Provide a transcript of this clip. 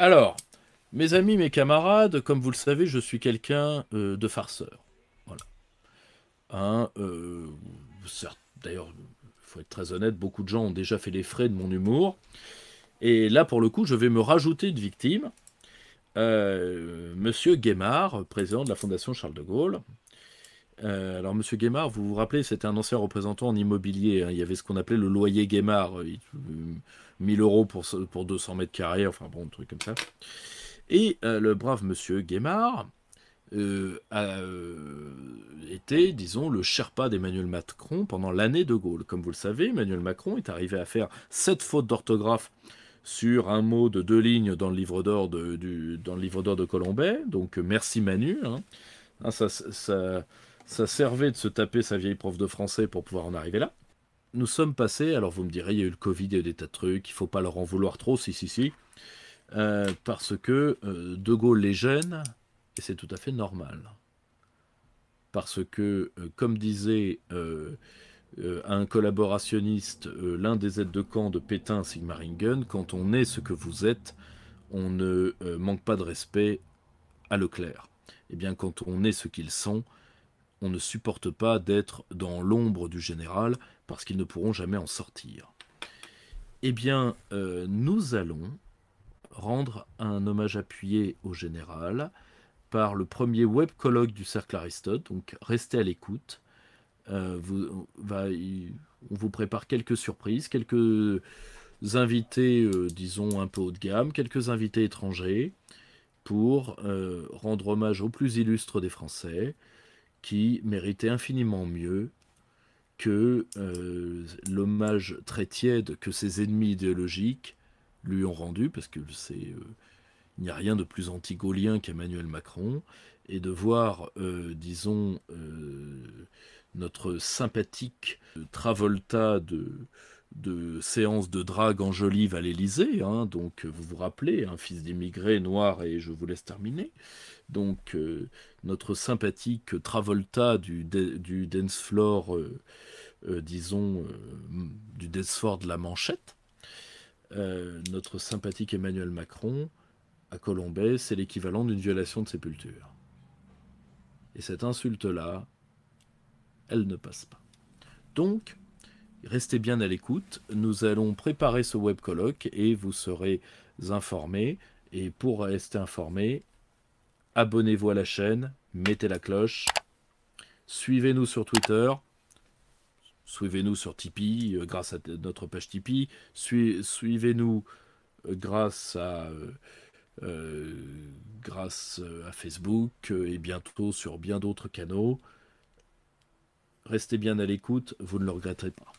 Alors, mes amis, mes camarades, comme vous le savez, je suis quelqu'un euh, de farceur. Voilà. Hein, euh, d'ailleurs, il faut être très honnête, beaucoup de gens ont déjà fait les frais de mon humour. Et là, pour le coup, je vais me rajouter de victime. Euh, monsieur Guémard, président de la Fondation Charles de Gaulle, euh, alors, Monsieur Guémard, vous vous rappelez, c'était un ancien représentant en immobilier. Hein. Il y avait ce qu'on appelait le loyer Guémard, 1000 euh, euh, euros pour, pour 200 mètres carrés, enfin bon, un truc comme ça. Et le brave Monsieur Guémard était, disons, le Sherpa d'Emmanuel Macron pendant l'année de Gaulle. Comme vous le savez, Emmanuel Macron est arrivé à faire sept fautes d'orthographe sur un mot de deux lignes dans le livre d'or de, du, de Colombet. Donc merci Manu. Hein. Ah, ça, ça servait de se taper sa vieille prof de français pour pouvoir en arriver là. Nous sommes passés, alors vous me direz, il y a eu le Covid, il y a eu des tas de trucs, il ne faut pas leur en vouloir trop, si, si, si. Euh, parce que euh, De Gaulle les gêne, et c'est tout à fait normal. Parce que, euh, comme disait un collaborationniste, l'un des aides de camp de Pétain, Sigmaringen, quand on est ce que vous êtes, on ne manque pas de respect à Leclerc. Eh bien, quand on est ce qu'ils sont, on ne supporte pas d'être dans l'ombre du général parce qu'ils ne pourront jamais en sortir. Eh bien, euh, nous allons rendre un hommage appuyé au général par le premier web colloque du Cercle Aristote, donc restez à l'écoute. Euh, on vous prépare quelques surprises, quelques invités, euh, disons, un peu haut de gamme, quelques invités étrangers, pour rendre hommage aux plus illustres des Français, qui méritait infiniment mieux que euh, l'hommage très tiède que ses ennemis idéologiques lui ont rendu, parce que c'est euh, il n'y a rien de plus anti-gaulien qu'Emmanuel Macron, et de voir, euh, disons, notre sympathique Travolta de, de séances de drague en Jolive à l'Elysée. Hein, donc, euh, vous vous rappelez, un hein, fils d'immigré noir, et je vous laisse terminer. Donc, euh, notre sympathique Travolta du, dance floor, euh, disons, du dance de la manchette. notre sympathique Emmanuel Macron, à Colombay, c'est l'équivalent d'une violation de sépulture. Et cette insulte-là, elle ne passe pas. Donc, Restez bien à l'écoute. Nous allons préparer ce web colloque et vous serez informés. Et pour rester informés, abonnez-vous à la chaîne, mettez la cloche, suivez-nous sur Twitter, suivez-nous sur Tipeee euh, grâce à notre page Tipeee, suivez-nous euh, grâce à euh, Facebook et bientôt sur bien d'autres canaux. Restez bien à l'écoute, vous ne le regretterez pas.